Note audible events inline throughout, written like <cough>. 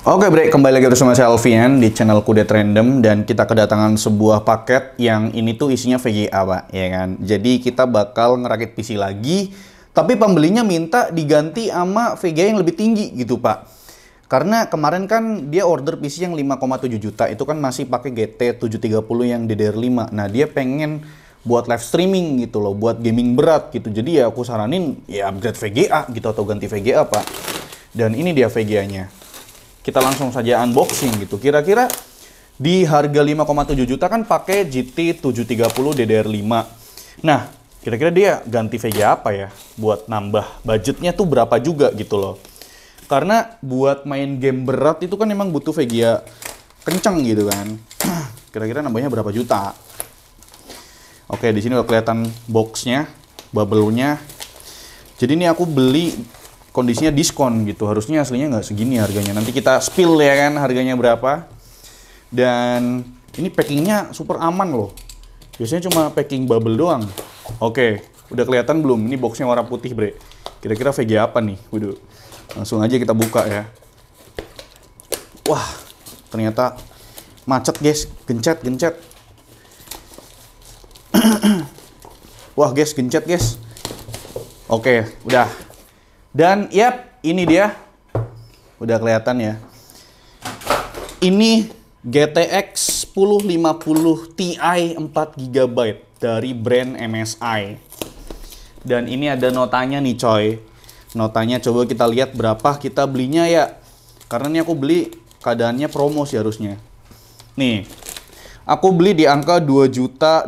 Oke Bre, kembali lagi bersama saya Alfian di channel Kudet Random dan kita kedatangan sebuah paket yang ini tuh isinya VGA Pak, ya kan? Jadi kita bakal ngerakit PC lagi, tapi pembelinya minta diganti sama VGA yang lebih tinggi gitu Pak. Karena kemarin kan dia order PC yang 5,7 juta, itu kan masih pakai GT 730 yang DDR5. Nah dia pengen buat live streaming gitu loh, buat gaming berat gitu. Jadi ya aku saranin ya upgrade VGA gitu atau ganti VGA Pak. Dan ini dia VGA-nya kita langsung saja unboxing gitu. Kira-kira di harga 5,7 juta kan pakai GT 730 DDR5. Nah, kira-kira dia ganti VGA apa ya buat nambah budgetnya tuh berapa juga gitu loh. Karena buat main game berat itu kan emang butuh VGA ya kenceng gitu kan. <clears throat> Kira-kira nambahnya berapa juta? Oke, di sini udah kelihatan boxnya, bubble-nya. Jadi ini aku beli kondisinya diskon gitu. Harusnya aslinya nggak segini harganya. Nanti kita spill ya kan harganya berapa. Dan ini packingnya super aman loh. Biasanya cuma packing bubble doang. Oke, udah kelihatan belum? Ini boxnya warna putih bre. Kira-kira VG apa nih? Waduh, langsung aja kita buka ya. Wah, ternyata macet guys. Gencet, gencet. <clears throat> Wah guys, gencet guys. Oke, udah. Dan yap, ini dia. Udah kelihatan ya. Ini GTX 1050 Ti 4 GB dari brand MSI. Dan ini ada notanya nih coy. Notanya coba kita lihat berapa kita belinya ya. Karena ini aku beli keadaannya promo sih harusnya. Nih, aku beli di angka 2.809.000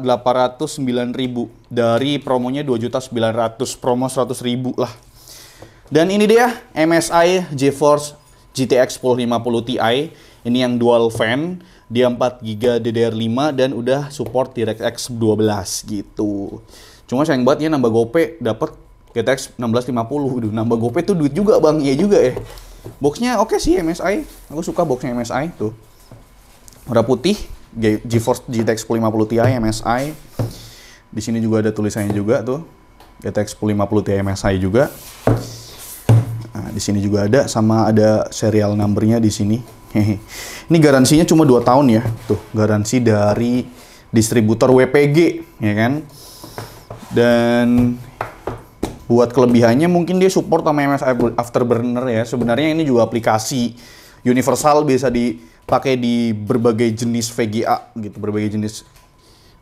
dari promonya 2.900 promo 100.000 lah dan ini dia MSI GeForce GTX 1050 Ti. Ini yang dual fan, dia 4 GB DDR5 dan udah support DirectX 12 gitu. Cuma sayang banget ya nambah GoPay dapet GTX 1650. Duh, nambah GoPay tuh duit juga Bang. Iya juga ya. Boxnya oke okay sih MSI. Aku suka boxnya MSI tuh. Warna putih, GeForce GTX 1050 Ti MSI. Di sini juga ada tulisannya juga tuh. GTX 1050 Ti MSI juga di sini juga ada sama ada serial numbernya di sini. Ini garansinya cuma 2 tahun ya. Tuh, garansi dari distributor WPG, ya kan? Dan buat kelebihannya mungkin dia support sama MS Afterburner ya. Sebenarnya ini juga aplikasi universal bisa dipakai di berbagai jenis VGA gitu, berbagai jenis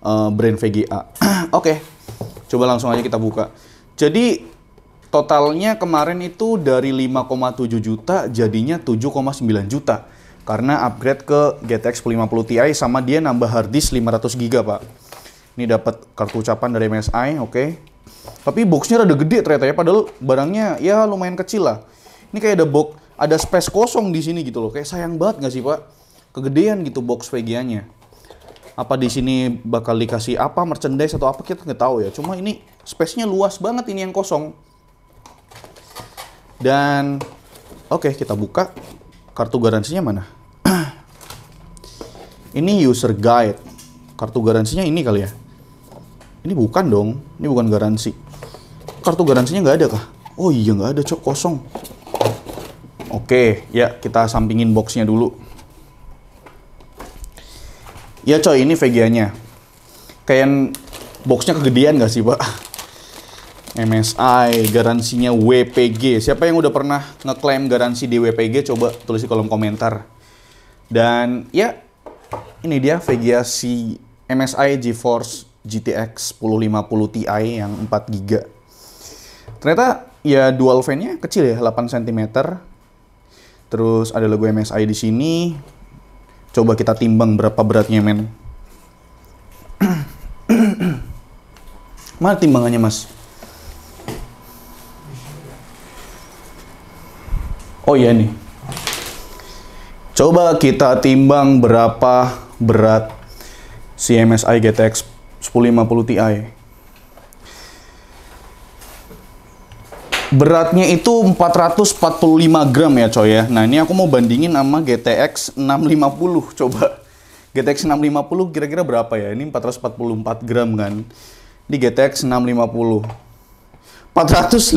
uh, brand VGA. <clears throat> Oke. Okay. Coba langsung aja kita buka. Jadi Totalnya kemarin itu dari 5,7 juta jadinya 7,9 juta karena upgrade ke GTX puluh Ti sama dia nambah hard disk 500 GB, Pak. Ini dapat kartu ucapan dari MSI, oke. Okay. Tapi boxnya rada gede ternyata ya, padahal barangnya ya lumayan kecil lah. Ini kayak ada box, ada space kosong di sini gitu loh. Kayak sayang banget nggak sih, Pak? Kegedean gitu box VGA-nya. Apa di sini bakal dikasih apa merchandise atau apa kita nggak tahu ya. Cuma ini space-nya luas banget ini yang kosong. Dan oke, okay, kita buka kartu garansinya mana? <clears throat> ini user guide. Kartu garansinya ini kali ya. Ini bukan dong, ini bukan garansi. Kartu garansinya nggak ada kah? Oh iya nggak ada, cok kosong. Oke, ya kita sampingin boxnya dulu. Ya coy, ini VGA-nya. Kayak boxnya kegedean gak sih, Pak? MSI, garansinya WPG. Siapa yang udah pernah ngeklaim garansi di WPG? Coba tulis di kolom komentar. Dan ya, ini dia VGA si MSI GeForce GTX 1050 Ti yang 4 GB. Ternyata ya dual fan-nya kecil ya, 8 cm. Terus ada logo MSI di sini. Coba kita timbang berapa beratnya, men. <clears throat> Mana timbangannya, Mas? Oh iya nih. Coba kita timbang berapa berat si MSI GTX 1050 Ti. Beratnya itu 445 gram ya coy ya. Nah ini aku mau bandingin sama GTX 650 coba. GTX 650 kira-kira berapa ya? Ini 444 gram kan. Ini GTX 650. 482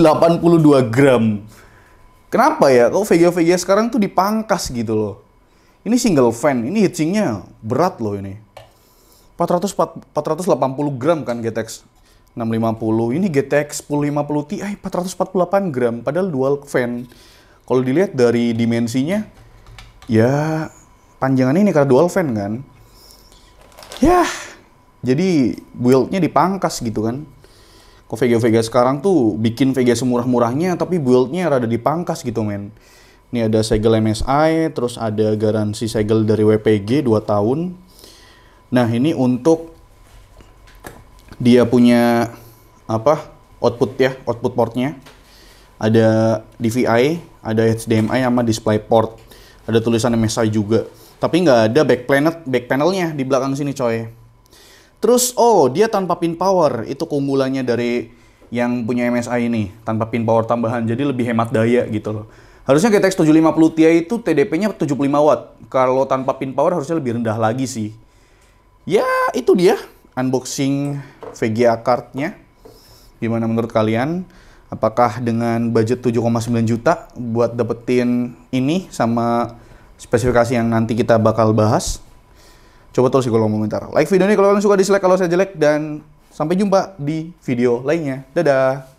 gram. Kenapa ya? Kok VGA-VGA sekarang tuh dipangkas gitu loh. Ini single fan, ini hitchingnya berat loh ini. 400, 480 gram kan GTX 650. Ini GTX 1050 Ti 448 eh, gram, padahal dual fan. Kalau dilihat dari dimensinya, ya panjangannya ini karena dual fan kan. Yah, jadi buildnya dipangkas gitu kan. Kok Vega-Vega sekarang tuh bikin Vega semurah-murahnya tapi build-nya rada dipangkas gitu men. Ini ada segel MSI, terus ada garansi segel dari WPG 2 tahun. Nah ini untuk dia punya apa output ya, output portnya. Ada DVI, ada HDMI sama display port. Ada tulisan MSI juga. Tapi nggak ada back planet, back panelnya di belakang sini coy. Terus oh dia tanpa pin power itu keunggulannya dari yang punya MSI ini tanpa pin power tambahan jadi lebih hemat daya gitu loh. Harusnya GTX 750 Ti itu TDP-nya 75 watt. Kalau tanpa pin power harusnya lebih rendah lagi sih. Ya itu dia unboxing VGA card-nya. Gimana menurut kalian? Apakah dengan budget 7,9 juta buat dapetin ini sama spesifikasi yang nanti kita bakal bahas? coba tulis di kolom komentar. Like video ini kalau kalian suka, dislike kalau saya jelek, dan sampai jumpa di video lainnya. Dadah!